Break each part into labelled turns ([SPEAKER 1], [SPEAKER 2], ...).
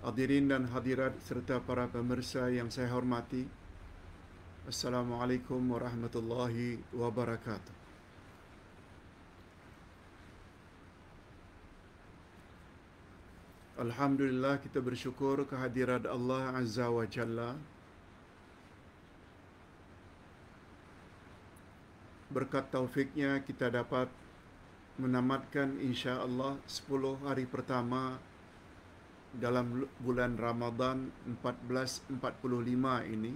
[SPEAKER 1] Hadirin dan hadirat serta para pemirsa yang saya hormati Assalamualaikum warahmatullahi wabarakatuh Alhamdulillah kita bersyukur kehadiran Allah Azza wa Jalla Berkat taufiknya kita dapat menamatkan insya Allah 10 hari pertama dalam bulan Ramadan 1445 ini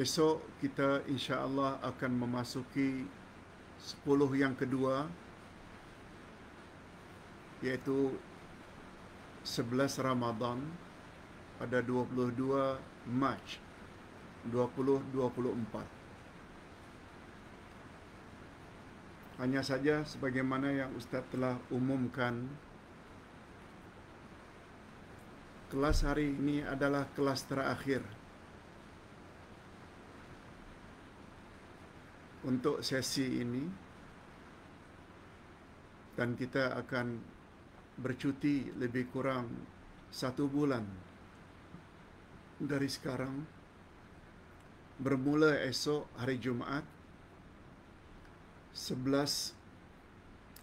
[SPEAKER 1] Esok kita insya-Allah akan memasuki sepuluh yang kedua iaitu 11 Ramadan pada 22 Mac 2024. Hanya saja sebagaimana yang Ustaz telah umumkan Kelas hari ini adalah kelas terakhir Untuk sesi ini Dan kita akan bercuti lebih kurang satu bulan dari sekarang bermula esok hari Jumaat 11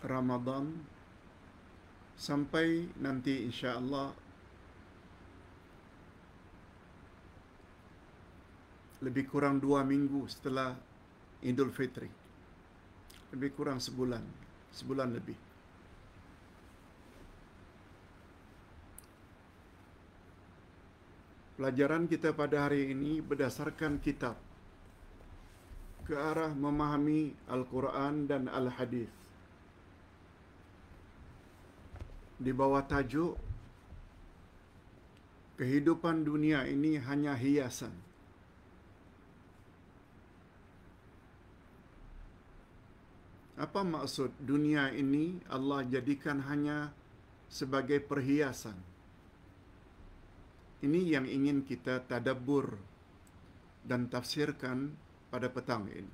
[SPEAKER 1] Ramadan sampai nanti insya-Allah lebih kurang dua minggu setelah Idul Fitri. Lebih kurang sebulan, sebulan lebih. Pelajaran kita pada hari ini berdasarkan kitab ke arah memahami Al-Quran dan Al-Hadis. Di bawah tajuk kehidupan dunia ini hanya hiasan. Apa maksud dunia ini Allah jadikan hanya sebagai perhiasan? Ini yang ingin kita tadabur dan tafsirkan pada petang ini.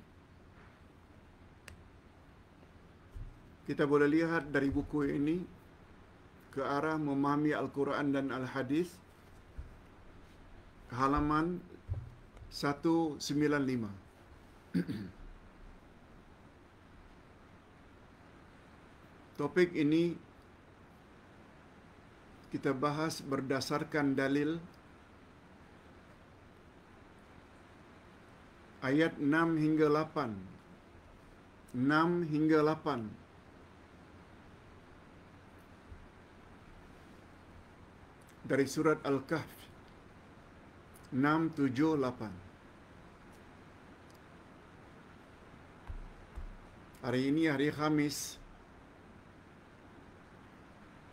[SPEAKER 1] Kita boleh lihat dari buku ini ke arah memahami Al-Quran dan Al-Hadis halaman 195. Topik ini kita bahas berdasarkan dalil ayat 6 hingga 8. 6 hingga 8. Dari surat Al-Kahf. 6, 7, 8. Hari ini hari Khamis.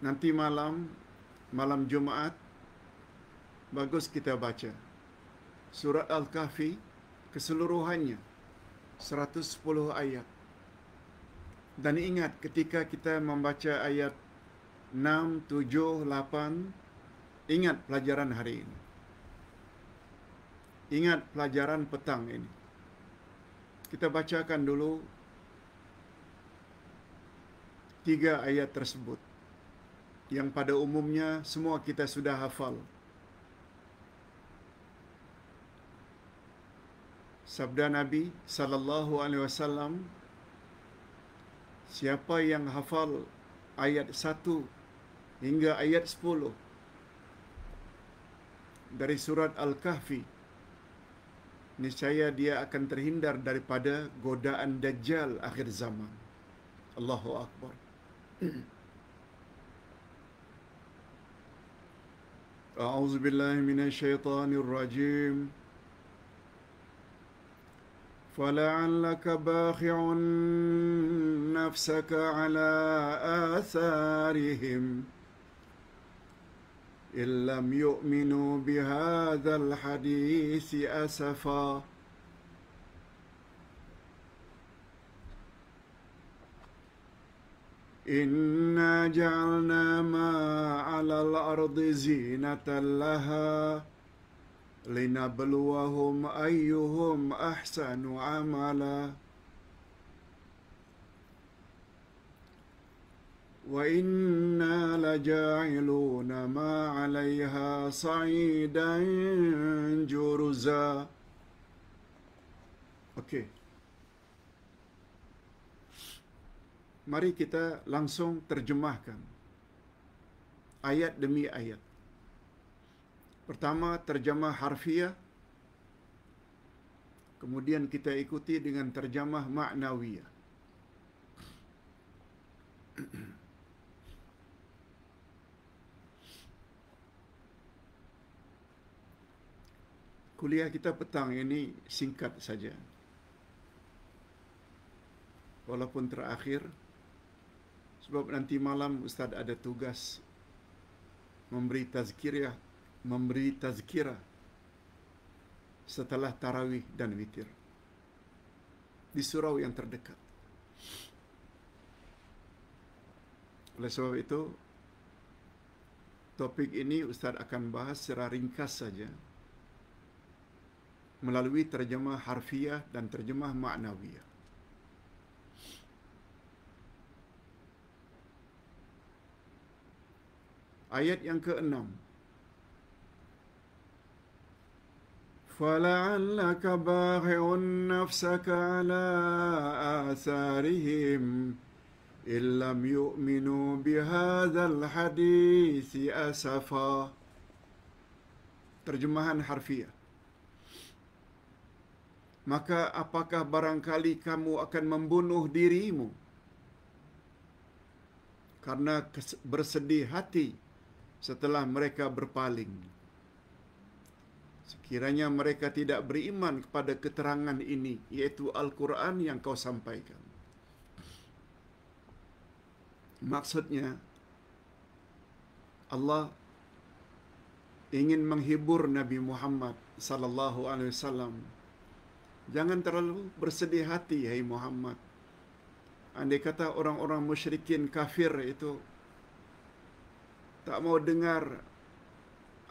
[SPEAKER 1] Nanti malam, malam Jumaat, bagus kita baca. Surat Al-Kahfi, 6, 7, keseluruhannya 110 ayat. Dan ingat ketika kita membaca ayat 6 7 8 ingat pelajaran hari ini. Ingat pelajaran petang ini. Kita bacakan dulu tiga ayat tersebut yang pada umumnya semua kita sudah hafal. sabda Nabi sallallahu alaihi wasallam siapa yang hafal ayat 1 hingga ayat 10 dari surat al-kahfi niscaya dia akan terhindar daripada godaan dajjal akhir zaman Allahu akbar A'udzu billahi minasy syaithanir rajim فلعلك باخع نفسك على آثارهم إن لم يؤمنوا بهذا الحديث أسفا إنا جعلنا ما على الأرض زينة لها لنبلوهم أيهم أحسن عملا وإنا لجاعلون ما عليها صعيدا جرزا okay. Mari kita langsung terjemahkan ayat demi ayat. Pertama, terjemah harfiah. Kemudian kita ikuti dengan terjemah maknawiyah. Kuliah kita petang ini singkat saja. Walaupun terakhir sebab nanti malam ustaz ada tugas memberi tazkiriah memberi tazkirah setelah tarawih dan witir di surau yang terdekat. Oleh sebab itu, topik ini Ustaz akan bahas secara ringkas saja melalui terjemah harfiah dan terjemah maknawiah. Ayat yang keenam فلعلك باخع نفسك على آثارهم إن لم يؤمنوا بهذا الحديث أسفا Terjemahan harfiah. Maka apakah barangkali kamu akan membunuh dirimu karena bersedih hati setelah mereka berpaling Sekiranya mereka tidak beriman kepada keterangan ini, yaitu Al-Quran yang kau sampaikan. Maksudnya, Allah ingin menghibur Nabi Muhammad sallallahu alaihi wasallam. Jangan terlalu bersedih hati, hai Muhammad. Andai kata orang-orang musyrikin kafir itu tak mau dengar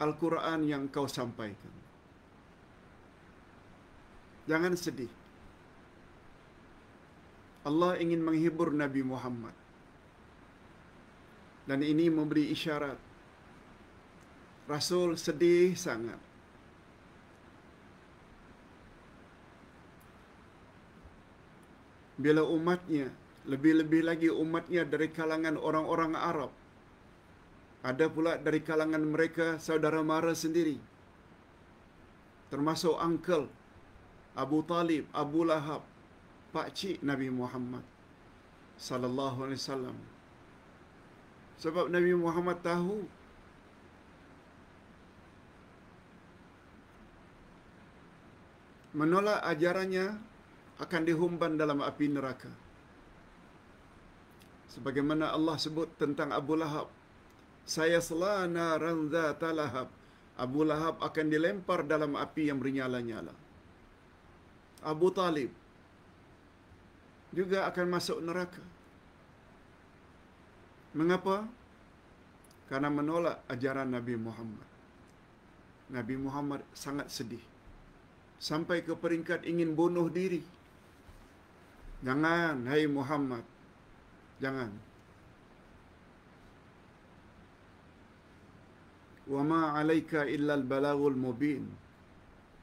[SPEAKER 1] Al-Quran yang kau sampaikan. Jangan sedih. Allah ingin menghibur Nabi Muhammad. Dan ini memberi isyarat. Rasul sedih sangat. Bila umatnya, lebih-lebih lagi umatnya dari kalangan orang-orang Arab. Ada pula dari kalangan mereka saudara mara sendiri. Termasuk uncle Abu Talib, Abu Lahab, Pak Cik Nabi Muhammad sallallahu alaihi wasallam. Sebab Nabi Muhammad tahu menolak ajarannya akan dihumban dalam api neraka. Sebagaimana Allah sebut tentang Abu Lahab, saya selana ranza talahab. Abu Lahab akan dilempar dalam api yang bernyala-nyala. Abu Talib juga akan masuk neraka. Mengapa? Karena menolak ajaran Nabi Muhammad. Nabi Muhammad sangat sedih. Sampai ke peringkat ingin bunuh diri. Jangan, hai Muhammad. Jangan. Wa ma alaika illa al-balagul mubin.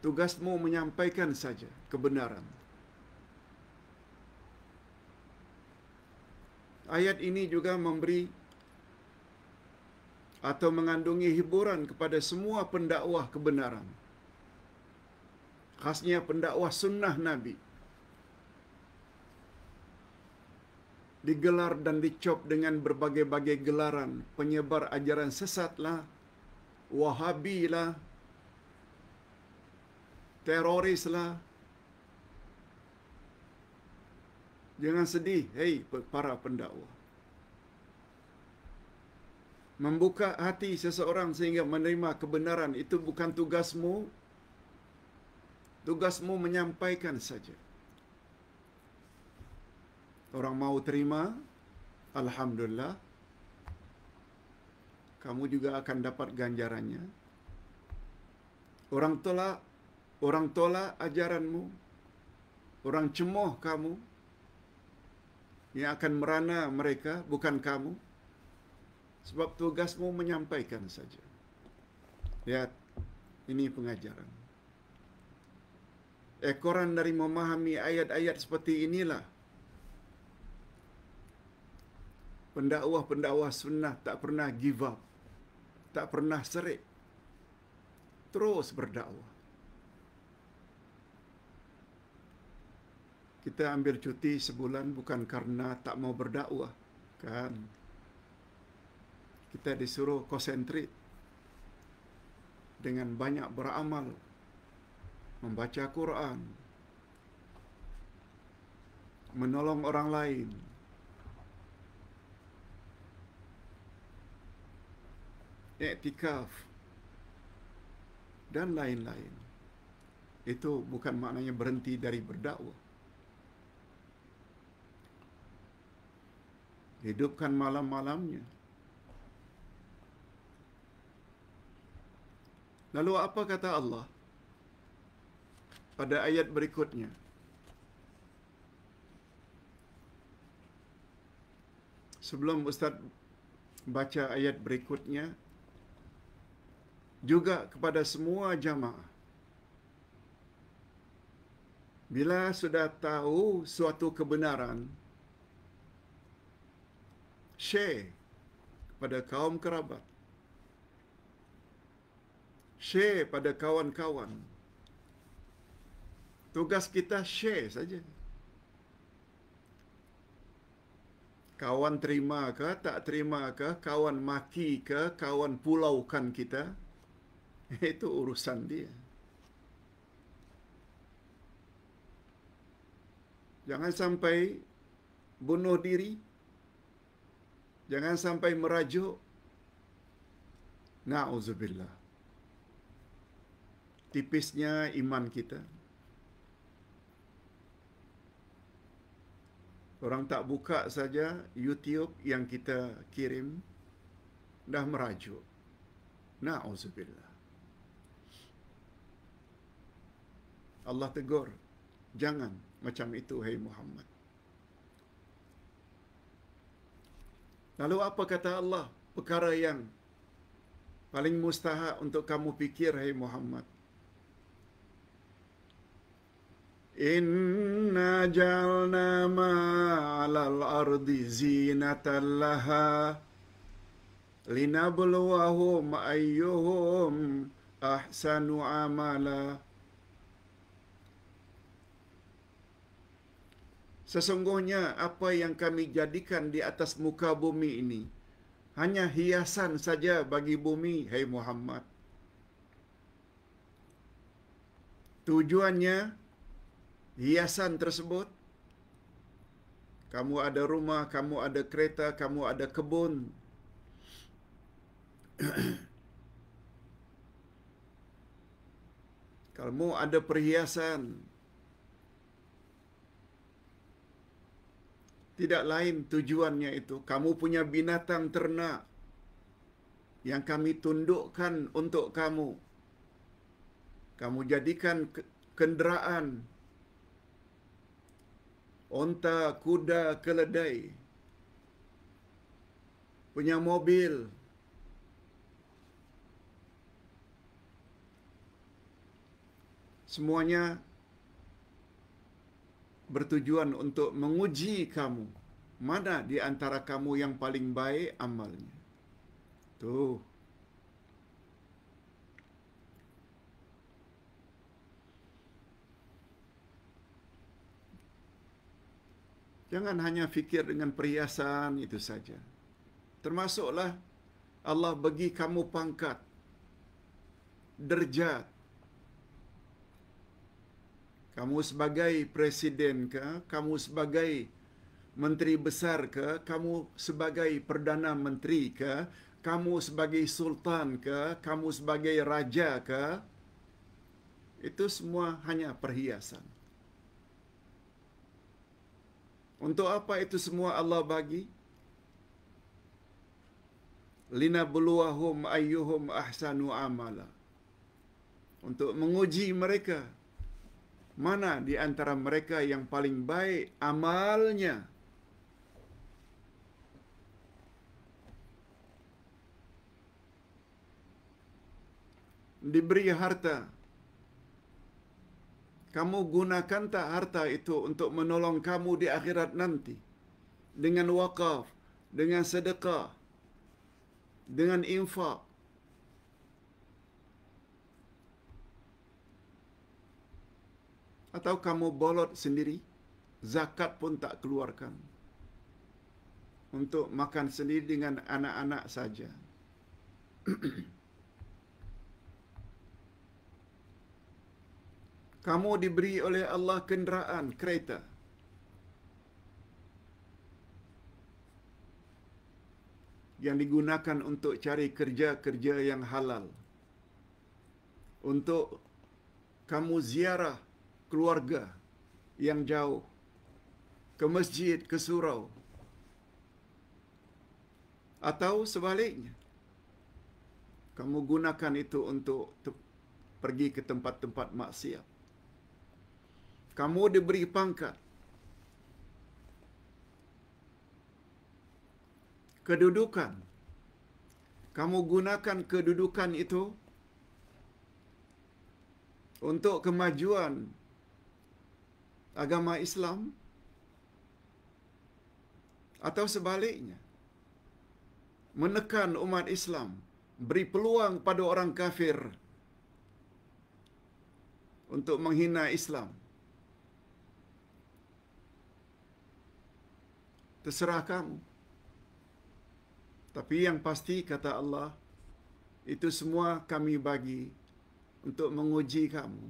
[SPEAKER 1] Tugasmu menyampaikan saja kebenaran. Ayat ini juga memberi atau mengandungi hiburan kepada semua pendakwah kebenaran. Khasnya pendakwah sunnah Nabi. Digelar dan dicop dengan berbagai-bagai gelaran. Penyebar ajaran sesatlah, wahabilah, teroris lah. Jangan sedih, hey para pendakwa. Membuka hati seseorang sehingga menerima kebenaran itu bukan tugasmu. Tugasmu menyampaikan saja. Orang mau terima, Alhamdulillah. Kamu juga akan dapat ganjarannya. Orang tolak, orang tolak ajaranmu, orang cemoh kamu, yang akan merana mereka, bukan kamu. Sebab tugasmu menyampaikan saja. Lihat, ini pengajaran. Ekoran dari memahami ayat-ayat seperti inilah. Pendakwah-pendakwah sunnah tak pernah give up. Tak pernah serik. Terus berdakwah. kita ambil cuti sebulan bukan kerana tak mau berdakwah kan hmm. kita disuruh konsentrit dengan banyak beramal membaca Quran menolong orang lain etikaf dan lain-lain itu bukan maknanya berhenti dari berdakwah hidupkan malam-malamnya. Lalu apa kata Allah pada ayat berikutnya? Sebelum Ustaz baca ayat berikutnya, juga kepada semua jamaah. Bila sudah tahu suatu kebenaran, share kepada kaum kerabat. Share pada kawan-kawan. Tugas kita share saja. Kawan terima ke, tak terima ke, kawan maki ke, kawan pulaukan kita. Itu urusan dia. Jangan sampai bunuh diri, Jangan sampai merajuk. Na'udzubillah. Tipisnya iman kita. Orang tak buka saja YouTube yang kita kirim dah merajuk. Na'udzubillah. Allah tegur. Jangan macam itu, hai Muhammad. Lalu apa kata Allah? Perkara yang paling mustahak untuk kamu fikir, hai Muhammad. Inna jalna ma'alal ardi zinatan laha Buluahum ayyuhum ahsanu Amala Sesungguhnya apa yang kami jadikan di atas muka bumi ini hanya hiasan saja bagi bumi, hai hey Muhammad. Tujuannya hiasan tersebut kamu ada rumah, kamu ada kereta, kamu ada kebun. kamu ada perhiasan tidak lain tujuannya itu kamu punya binatang ternak yang kami tundukkan untuk kamu kamu jadikan kenderaan onta kuda keledai punya mobil semuanya bertujuan untuk menguji kamu mana di antara kamu yang paling baik amalnya. Tuh. Jangan hanya fikir dengan perhiasan itu saja. Termasuklah Allah bagi kamu pangkat, derjat, kamu sebagai presiden ke, kamu sebagai menteri besar ke, kamu sebagai perdana menteri ke, kamu sebagai sultan ke, kamu sebagai raja ke, itu semua hanya perhiasan. Untuk apa itu semua Allah bagi? Lina buluahum ayuhum ahsanu amala. Untuk menguji Mereka mana di antara mereka yang paling baik amalnya? Diberi harta. Kamu gunakan tak harta itu untuk menolong kamu di akhirat nanti? Dengan wakaf, dengan sedekah, dengan infak. Atau kamu bolot sendiri Zakat pun tak keluarkan Untuk makan sendiri dengan anak-anak saja Kamu diberi oleh Allah kenderaan, kereta Yang digunakan untuk cari kerja-kerja yang halal Untuk kamu ziarah keluarga yang jauh ke masjid ke surau atau sebaliknya kamu gunakan itu untuk pergi ke tempat-tempat maksiat kamu diberi pangkat kedudukan kamu gunakan kedudukan itu untuk kemajuan agama Islam atau sebaliknya menekan umat Islam beri peluang pada orang kafir untuk menghina Islam terserah kamu tapi yang pasti kata Allah itu semua kami bagi untuk menguji kamu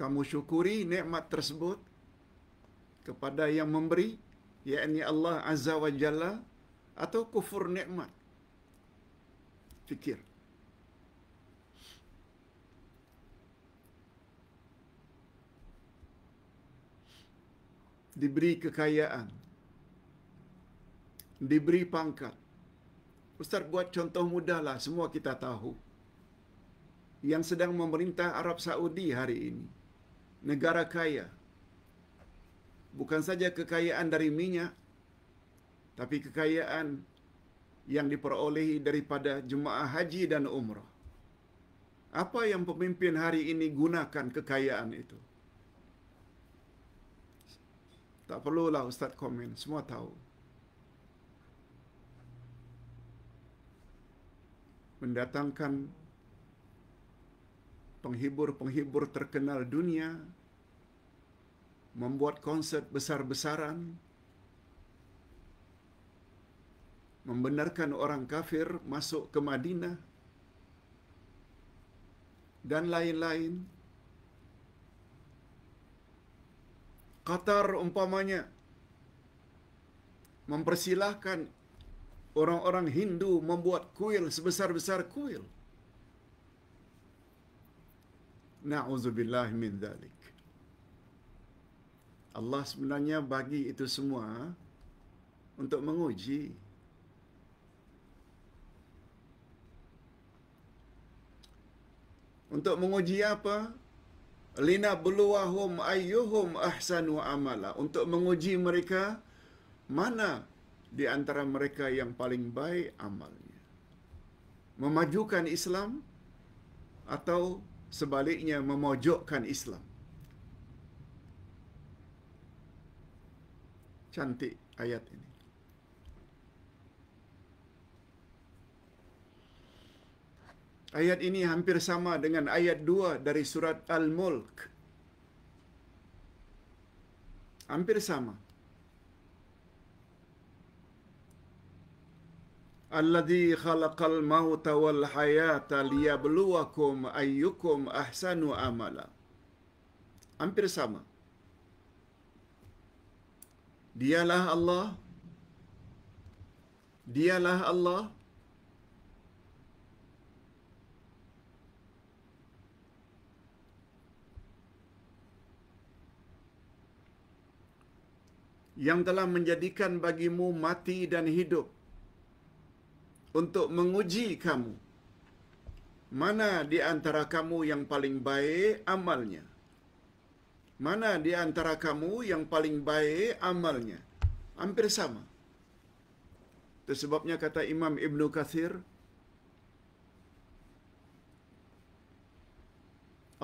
[SPEAKER 1] kamu syukuri nikmat tersebut kepada yang memberi yakni Allah Azza wa Jalla atau kufur nikmat fikir diberi kekayaan diberi pangkat Ustaz buat contoh mudahlah semua kita tahu yang sedang memerintah Arab Saudi hari ini negara kaya. Bukan saja kekayaan dari minyak, tapi kekayaan yang diperolehi daripada jemaah haji dan umrah. Apa yang pemimpin hari ini gunakan kekayaan itu? Tak perlulah Ustaz komen, semua tahu. Mendatangkan penghibur-penghibur terkenal dunia membuat konsert besar-besaran membenarkan orang kafir masuk ke Madinah dan lain-lain Qatar umpamanya mempersilahkan orang-orang Hindu membuat kuil sebesar-besar kuil na'uz billahi min dhalik Allah sebenarnya bagi itu semua untuk menguji untuk menguji apa lina bluwahum ayyuhum ahsanu amala untuk menguji mereka mana di antara mereka yang paling baik amalnya memajukan Islam atau sebaliknya memojokkan Islam. Cantik ayat ini. Ayat ini hampir sama dengan ayat 2 dari surat Al-Mulk. Hampir sama. الذي خلق الموت والحياة ليبلوكم أيكم أحسن عملا Hampir sama. Dialah Allah. Dialah Allah. Yang telah menjadikan bagimu mati dan hidup untuk menguji kamu. Mana di antara kamu yang paling baik amalnya? Mana di antara kamu yang paling baik amalnya? Hampir sama. Itu sebabnya kata Imam Ibn Kathir,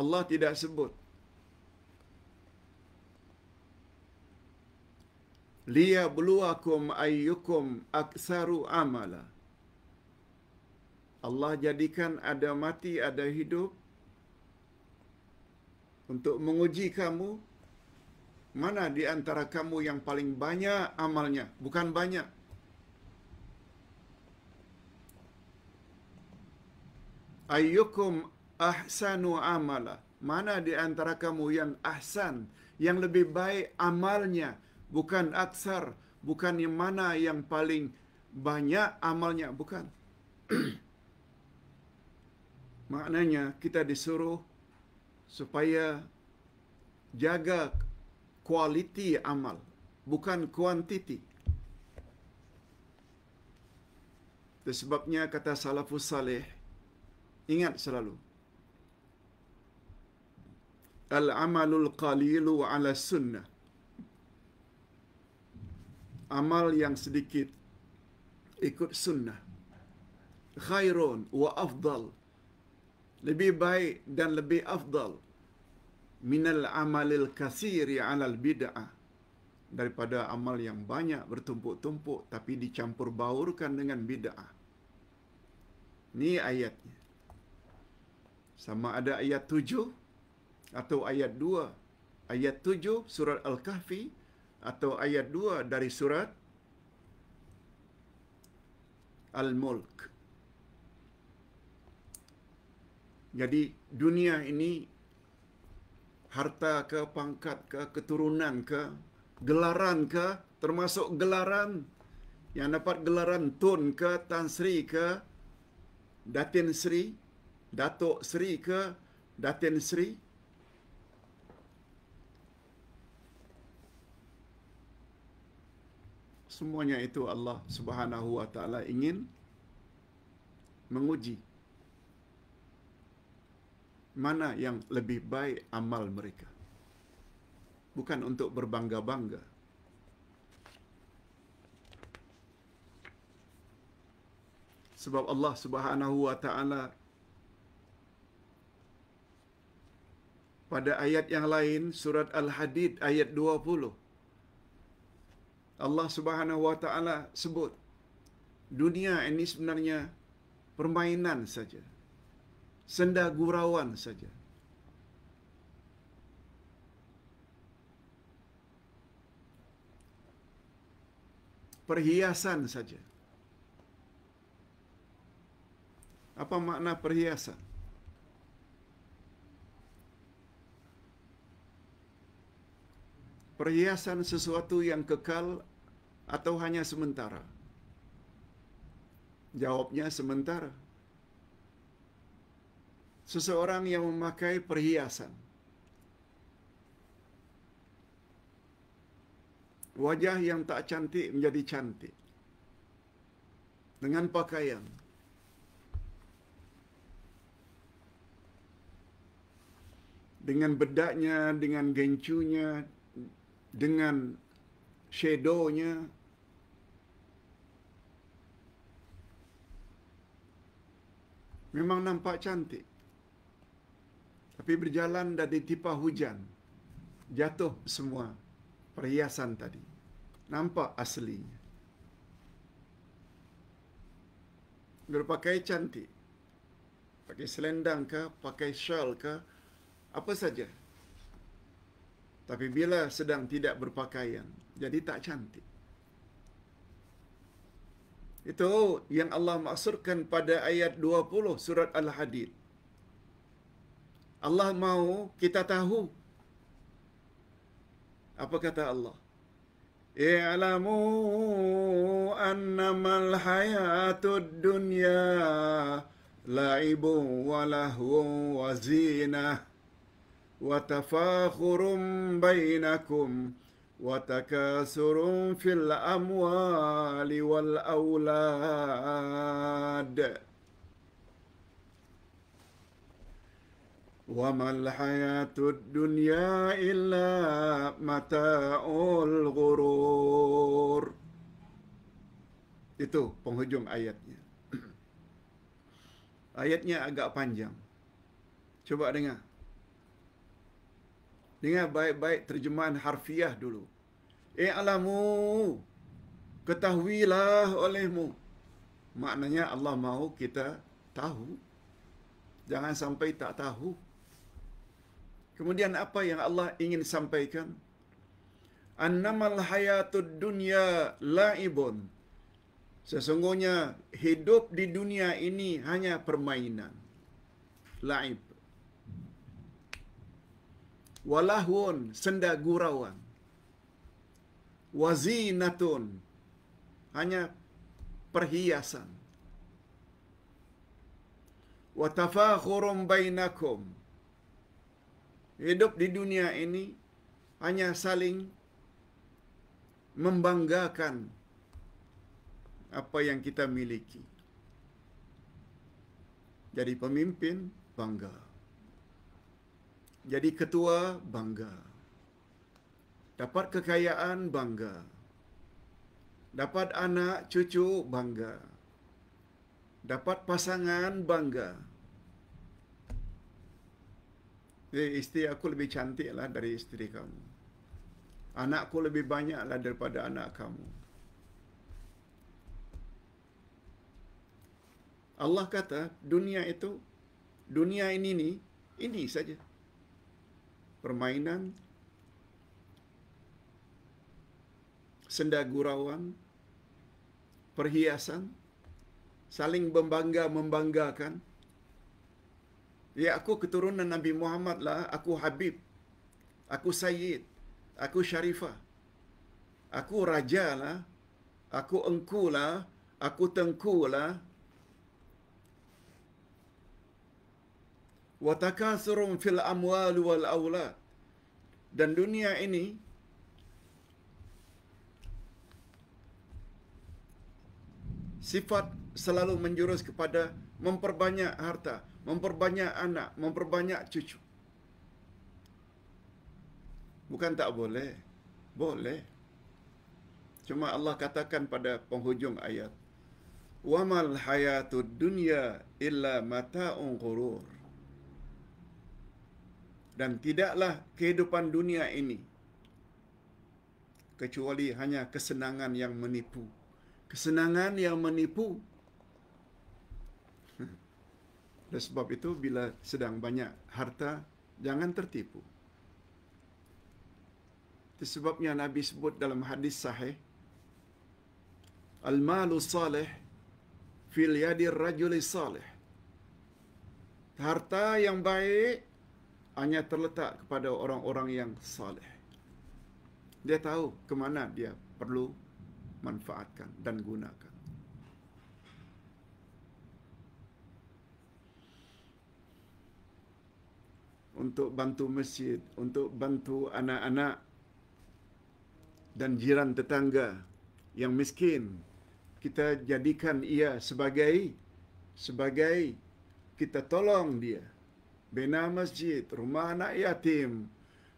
[SPEAKER 1] Allah tidak sebut liya bluwakum ayyukum aksaru amala Allah jadikan ada mati ada hidup untuk menguji kamu mana di antara kamu yang paling banyak amalnya bukan banyak ayyukum ahsanu amala mana di antara kamu yang ahsan yang lebih baik amalnya bukan aksar bukan yang mana yang paling banyak amalnya bukan Maknanya kita disuruh supaya jaga kualiti amal, bukan kuantiti. Sebabnya kata salafus salih, ingat selalu. Al-amalul qalilu ala sunnah. Amal yang sedikit ikut sunnah. Khairun wa afdal lebih baik dan lebih afdal minal amalil kasiri alal bid'ah daripada amal yang banyak bertumpuk-tumpuk tapi dicampur baurkan dengan bid'ah. Ni ayatnya. Sama ada ayat tujuh atau ayat dua, Ayat tujuh surat Al-Kahfi atau ayat dua dari surat Al-Mulk. Jadi dunia ini harta ke pangkat ke keturunan ke gelaran ke termasuk gelaran yang dapat gelaran tun ke tan sri ke datin sri datuk sri ke datin sri semuanya itu Allah Subhanahu wa taala ingin menguji mana yang lebih baik amal mereka. Bukan untuk berbangga-bangga. Sebab Allah Subhanahu wa taala pada ayat yang lain surat Al-Hadid ayat 20 Allah Subhanahu wa taala sebut dunia ini sebenarnya permainan saja. senda gurauan saja. Perhiasan saja. Apa makna perhiasan? Perhiasan sesuatu yang kekal atau hanya sementara? Jawabnya sementara. seseorang yang memakai perhiasan. Wajah yang tak cantik menjadi cantik. Dengan pakaian. Dengan bedaknya, dengan gencunya, dengan shadownya. Memang nampak cantik. Tapi berjalan dan ditipa hujan. Jatuh semua perhiasan tadi. Nampak aslinya. Berpakaian cantik. Pakai selendang ke, pakai shawl ke, apa saja. Tapi bila sedang tidak berpakaian, jadi tak cantik. Itu yang Allah maksurkan pada ayat 20 surat Al-Hadid. Allah mahu kita tahu apa kata Allah. I'lamu annama al-hayatu dunya la'ibu wa lahu wa zina wa tafakhurun bainakum wa takasurun fil amwali wal awlad. وما الحياة الدنيا إلا متاع الغرور Itu penghujung ayatnya. Ayatnya agak panjang. Cuba dengar. Dengar baik-baik terjemahan harfiah dulu. I'lamu. Ketahuilah olehmu. Maknanya Allah mahu kita tahu. Jangan sampai tak tahu. Kemudian apa yang Allah ingin sampaikan? Annamal hayatud dunya laibun. Sesungguhnya hidup di dunia ini hanya permainan. Laib. Walahun senda gurauan. Wazinatun hanya perhiasan. Watafakhurum bainakum hidup di dunia ini hanya saling membanggakan apa yang kita miliki. Jadi pemimpin bangga. Jadi ketua bangga. Dapat kekayaan bangga. Dapat anak cucu bangga. Dapat pasangan bangga istri aku lebih cantiklah dari istri kamu. Anakku lebih banyaklah daripada anak kamu. Allah kata dunia itu, dunia ini ni, ini saja. Permainan, senda gurauan, perhiasan, saling membangga-membanggakan, membanggakan Ya aku keturunan Nabi Muhammad lah Aku Habib Aku Sayyid Aku Sharifah Aku Raja lah Aku Engku lah Aku Tengku lah Watakasurum fil amwal wal awlat Dan dunia ini Sifat selalu menjurus kepada memperbanyak harta memperbanyak anak, memperbanyak cucu. Bukan tak boleh. Boleh. Cuma Allah katakan pada penghujung ayat, "Wa mal hayatud dunya illa mata'un ghurur." Dan tidaklah kehidupan dunia ini kecuali hanya kesenangan yang menipu. Kesenangan yang menipu oleh sebab itu bila sedang banyak harta jangan tertipu. Itu Sebabnya Nabi sebut dalam hadis sahih Al-malu salih fil yadi rajuli salih. Harta yang baik hanya terletak kepada orang-orang yang salih. Dia tahu ke mana dia perlu manfaatkan dan gunakan. untuk bantu masjid, untuk bantu anak-anak dan jiran tetangga yang miskin. Kita jadikan ia sebagai sebagai kita tolong dia. Bina masjid, rumah anak yatim,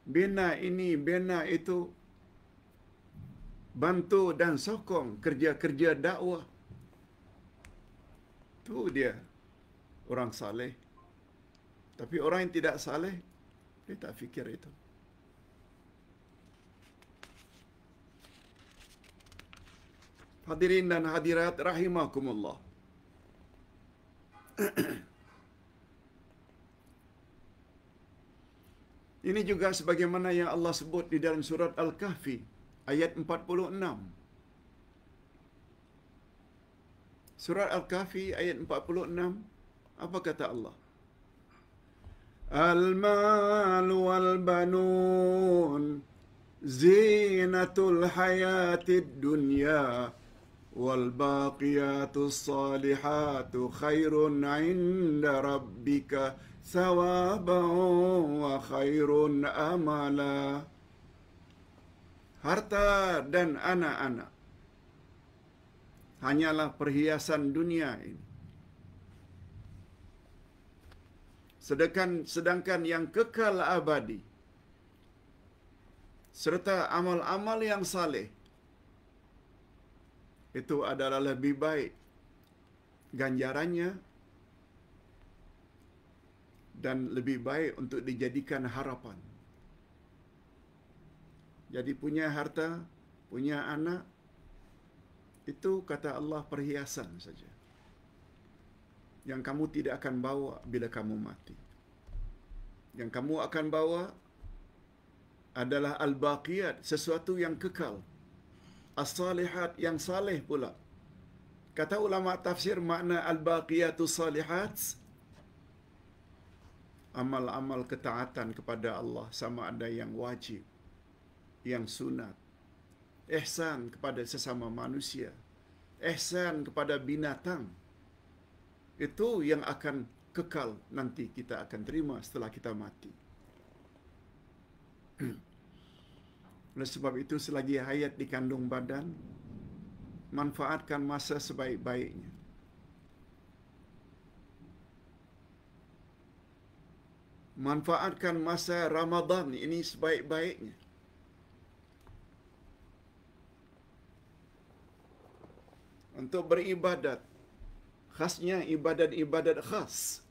[SPEAKER 1] bina ini, bina itu. Bantu dan sokong kerja-kerja dakwah. Tu dia orang saleh. Tapi orang yang tidak saleh, dia tak fikir itu. Hadirin dan hadirat rahimakumullah. Ini juga sebagaimana yang Allah sebut di dalam surat Al-Kahfi ayat 46. Surat Al-Kahfi ayat 46 apa kata Allah? المال والبنون زينة الحياة الدنيا والباقيات الصالحات خير عند ربك ثوابا وخير أملا Harta dan anak-anak hanyalah perhiasan dunia ini. sedangkan sedangkan yang kekal abadi serta amal-amal yang saleh itu adalah lebih baik ganjarannya dan lebih baik untuk dijadikan harapan. Jadi punya harta, punya anak itu kata Allah perhiasan saja yang kamu tidak akan bawa bila kamu mati. Yang kamu akan bawa adalah al-baqiyat, sesuatu yang kekal. As-salihat yang saleh pula. Kata ulama tafsir makna al-baqiyatu salihat amal-amal ketaatan kepada Allah sama ada yang wajib, yang sunat. Ihsan kepada sesama manusia. Ihsan kepada binatang itu yang akan kekal nanti kita akan terima setelah kita mati. Oleh sebab itu selagi hayat di kandung badan, manfaatkan masa sebaik-baiknya. Manfaatkan masa Ramadan ini sebaik-baiknya. Untuk beribadat khasnya ibadat-ibadat khas.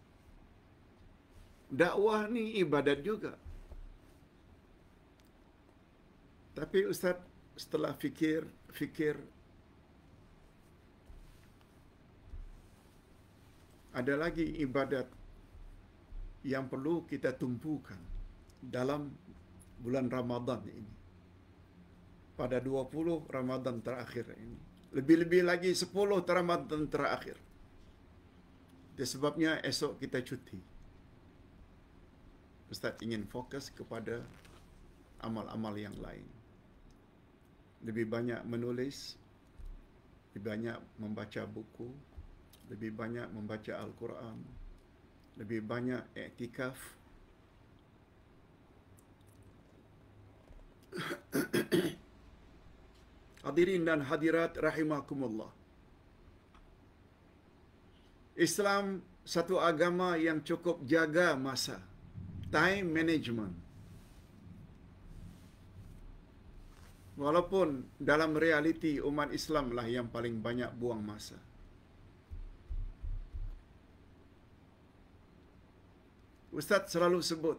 [SPEAKER 1] Dakwah ni ibadat juga. Tapi Ustaz setelah fikir, fikir ada lagi ibadat yang perlu kita tumpukan dalam bulan Ramadan ini. Pada 20 Ramadan terakhir ini. Lebih-lebih lagi 10 Ramadan terakhir. Sebabnya esok kita cuti. Ustaz ingin fokus kepada amal-amal yang lain. Lebih banyak menulis, lebih banyak membaca buku, lebih banyak membaca Al-Quran, lebih banyak iktikaf. Hadirin dan hadirat rahimakumullah. Islam satu agama yang cukup jaga masa. Time management. Walaupun dalam realiti umat Islam lah yang paling banyak buang masa. Ustaz selalu sebut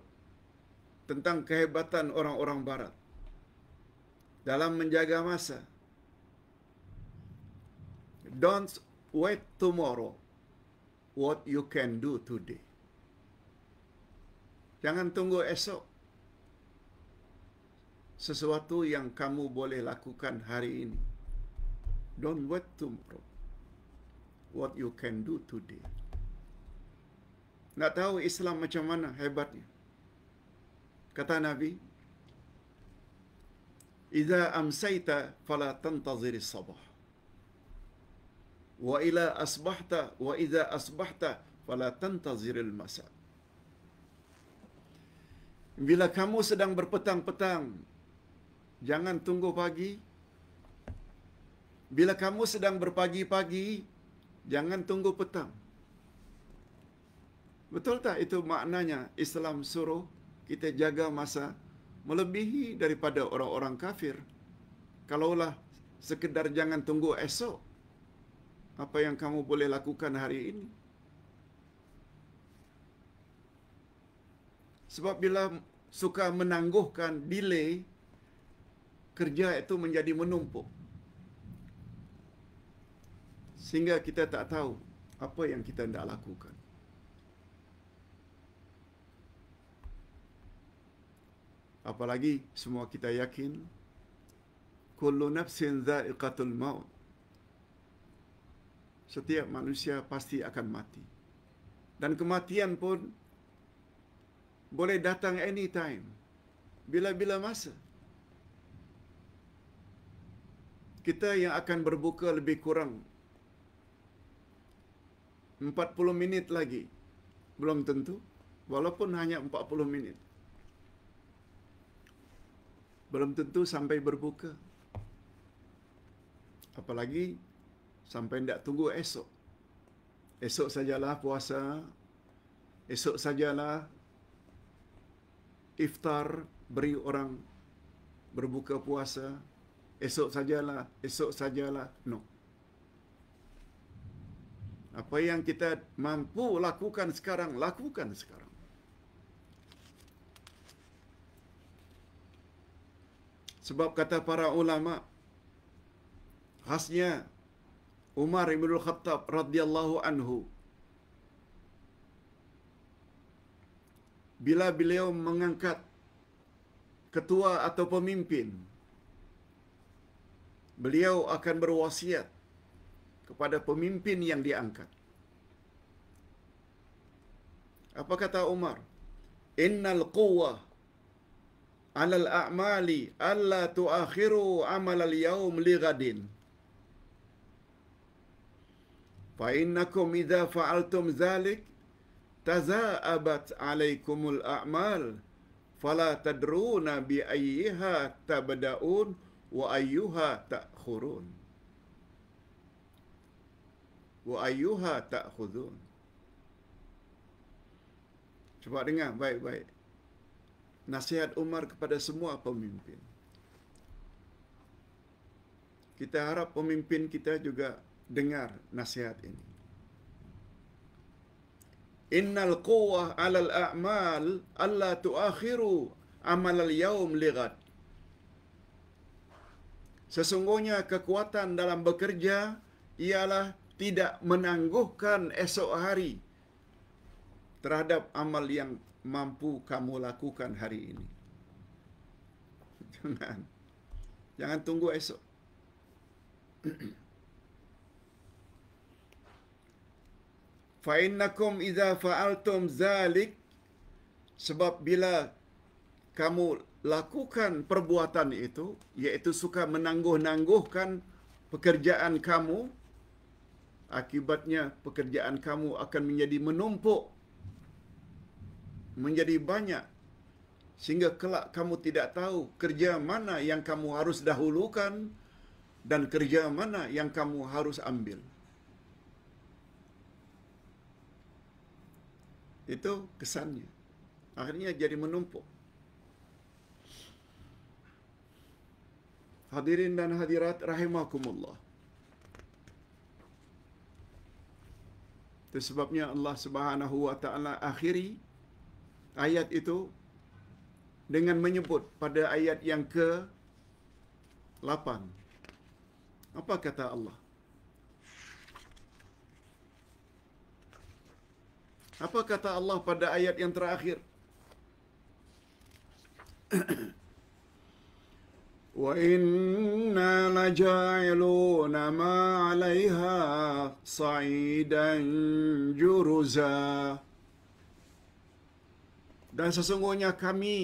[SPEAKER 1] tentang kehebatan orang-orang barat dalam menjaga masa. Don't wait tomorrow what you can do today. Jangan tunggu esok. Sesuatu yang kamu boleh lakukan hari ini. Don't wait tomorrow. What you can do today. Nak tahu Islam macam mana hebatnya? Kata Nabi, "Idza amsayta fala tantazir as-sabah." wa ila asbahta wa idza asbahta fala al masa bila kamu sedang berpetang-petang jangan tunggu pagi bila kamu sedang berpagi-pagi jangan tunggu petang betul tak itu maknanya Islam suruh kita jaga masa melebihi daripada orang-orang kafir kalaulah sekedar jangan tunggu esok apa yang kamu boleh lakukan hari ini. Sebab bila suka menangguhkan delay, kerja itu menjadi menumpuk. Sehingga kita tak tahu apa yang kita hendak lakukan. Apalagi semua kita yakin, Kullu nafsin za'iqatul maut setiap manusia pasti akan mati. Dan kematian pun boleh datang anytime. Bila-bila masa. Kita yang akan berbuka lebih kurang 40 minit lagi. Belum tentu. Walaupun hanya 40 minit. Belum tentu sampai berbuka. Apalagi sampai tidak tunggu esok. Esok sajalah puasa, esok sajalah iftar beri orang berbuka puasa, esok sajalah, esok sajalah, no. Apa yang kita mampu lakukan sekarang, lakukan sekarang. Sebab kata para ulama, khasnya Umar ibn Khattab radhiyallahu anhu bila beliau mengangkat ketua atau pemimpin beliau akan berwasiat kepada pemimpin yang diangkat apa kata Umar innal quwwa alal a'mali alla tu'akhiru amal al-yawm li ghadin فإنكم إذا فعلتم ذلك تزاءبت عليكم الأعمال فلا تدرون بأيها تبدأون وأيها تأخرون وأيها تأخذون Coba dengar baik-baik. Nasihat Umar kepada semua pemimpin. Kita harap pemimpin kita juga dengar nasihat ini. Innal quwwa 'ala al-a'mal alla tu'akhiru 'amal al-yawm lighat. Sesungguhnya kekuatan dalam bekerja ialah tidak menangguhkan esok hari terhadap amal yang mampu kamu lakukan hari ini. Jangan. Jangan tunggu esok. fa innakum idza fa'altum zalik sebab bila kamu lakukan perbuatan itu iaitu suka menangguh-nangguhkan pekerjaan kamu akibatnya pekerjaan kamu akan menjadi menumpuk menjadi banyak sehingga kelak kamu tidak tahu kerja mana yang kamu harus dahulukan dan kerja mana yang kamu harus ambil Itu kesannya. Akhirnya jadi menumpuk. Hadirin dan hadirat rahimakumullah. Itu Sebabnya Allah Subhanahu wa taala akhiri ayat itu dengan menyebut pada ayat yang ke 8. Apa kata Allah? Apa kata Allah pada ayat yang terakhir? Wa inna laja'iluna ma 'alayha sa'idan juruza. Dan sesungguhnya kami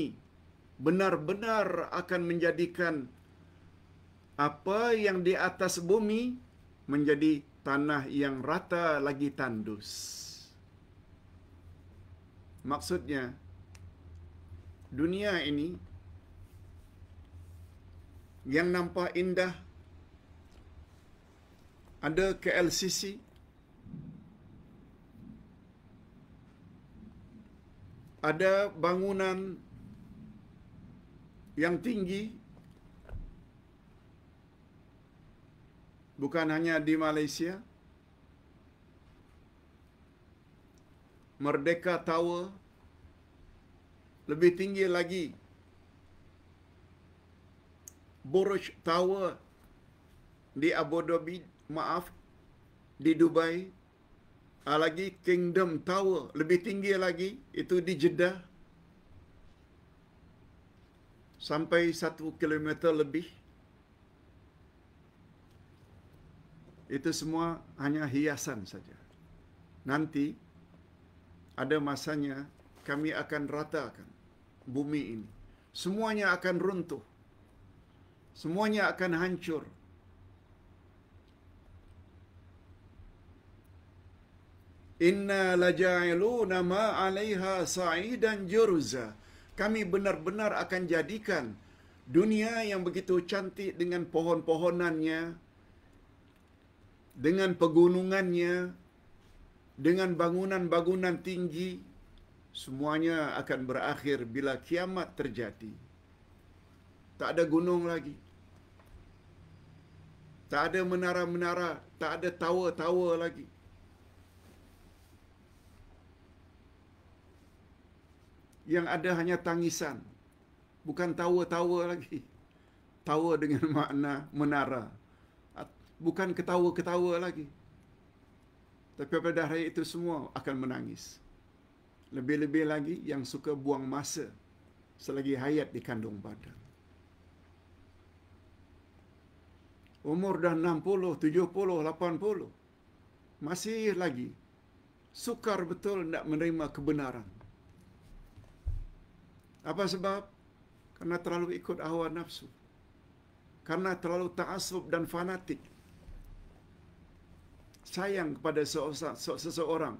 [SPEAKER 1] benar-benar akan menjadikan apa yang di atas bumi menjadi tanah yang rata lagi tandus. Maksudnya dunia ini yang nampak indah ada KLCC ada bangunan yang tinggi bukan hanya di Malaysia Merdeka Tower lebih tinggi lagi Burj Tower di Abu Dhabi maaf di Dubai ah, lagi Kingdom Tower lebih tinggi lagi itu di Jeddah sampai satu kilometer lebih itu semua hanya hiasan saja nanti ada masanya kami akan ratakan bumi ini. Semuanya akan runtuh. Semuanya akan hancur. Inna laja'iluna ma 'alaiha dan juruza. Kami benar-benar akan jadikan dunia yang begitu cantik dengan pohon-pohonannya dengan pegunungannya dengan bangunan-bangunan tinggi semuanya akan berakhir bila kiamat terjadi tak ada gunung lagi tak ada menara-menara tak ada tower-tower lagi yang ada hanya tangisan bukan tower-tower lagi tower dengan makna menara bukan ketawa-ketawa lagi tapi pada hari itu semua akan menangis. Lebih-lebih lagi yang suka buang masa selagi hayat di kandung badan. Umur dah 60, 70, 80. Masih lagi sukar betul nak menerima kebenaran. Apa sebab? Karena terlalu ikut hawa nafsu. Karena terlalu ta'asub dan fanatik sayang kepada seseorang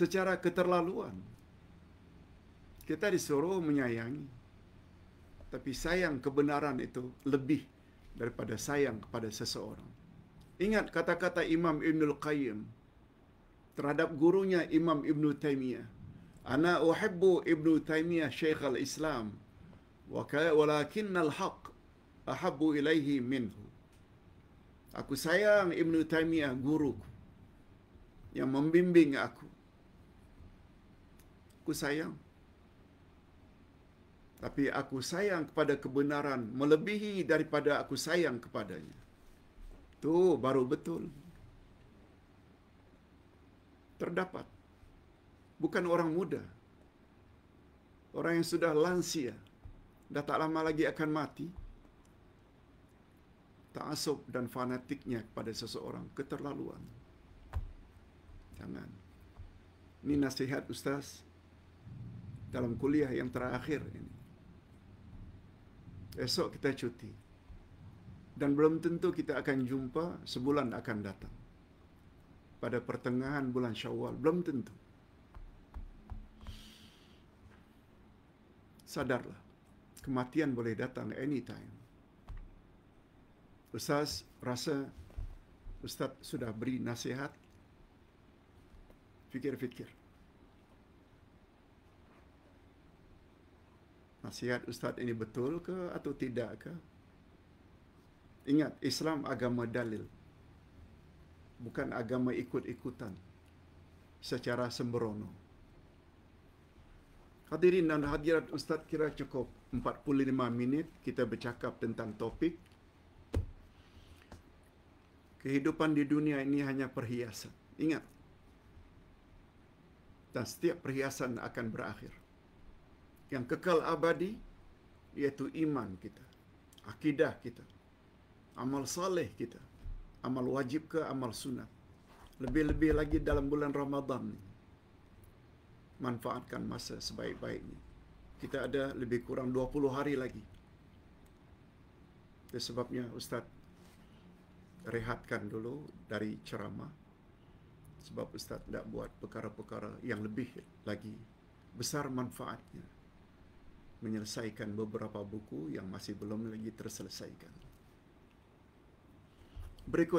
[SPEAKER 1] secara keterlaluan. Kita disuruh menyayangi. Tapi sayang kebenaran itu lebih daripada sayang kepada seseorang. Ingat kata-kata Imam Ibn Al-Qayyim terhadap gurunya Imam Ibn Taymiyyah. Ana uhibbu Ibn Taymiyyah Syekh Al-Islam walakin al-haq ahabbu ilaihi minhu. Aku sayang Ibn Taymiyyah guruku yang membimbing aku. Aku sayang. Tapi aku sayang kepada kebenaran melebihi daripada aku sayang kepadanya. Tu baru betul. Terdapat. Bukan orang muda. Orang yang sudah lansia. Dah tak lama lagi akan mati. Tak asup dan fanatiknya kepada seseorang. Keterlaluan. Jangan. Ini nasihat Ustaz dalam kuliah yang terakhir ini. Esok kita cuti. Dan belum tentu kita akan jumpa sebulan akan datang. Pada pertengahan bulan syawal. Belum tentu. Sadarlah. Kematian boleh datang anytime. Ustaz rasa Ustaz sudah beri nasihat فکر fikir Nasihat ustaz ini betul ke atau tidak ke? Ingat, Islam agama dalil. Bukan agama ikut-ikutan secara sembrono. Hadirin dan hadirat ustaz kira cukup 45 minit kita bercakap tentang topik kehidupan di dunia ini hanya perhiasan. Ingat, dan setiap perhiasan akan berakhir. Yang kekal abadi iaitu iman kita, akidah kita, amal saleh kita, amal wajib ke amal sunat. Lebih-lebih lagi dalam bulan Ramadan ni. Manfaatkan masa sebaik-baiknya. Kita ada lebih kurang 20 hari lagi. Itu sebabnya Ustaz rehatkan dulu dari ceramah sebab ustaz tidak buat perkara-perkara yang lebih lagi besar manfaatnya menyelesaikan beberapa buku yang masih belum lagi terselesaikan berikut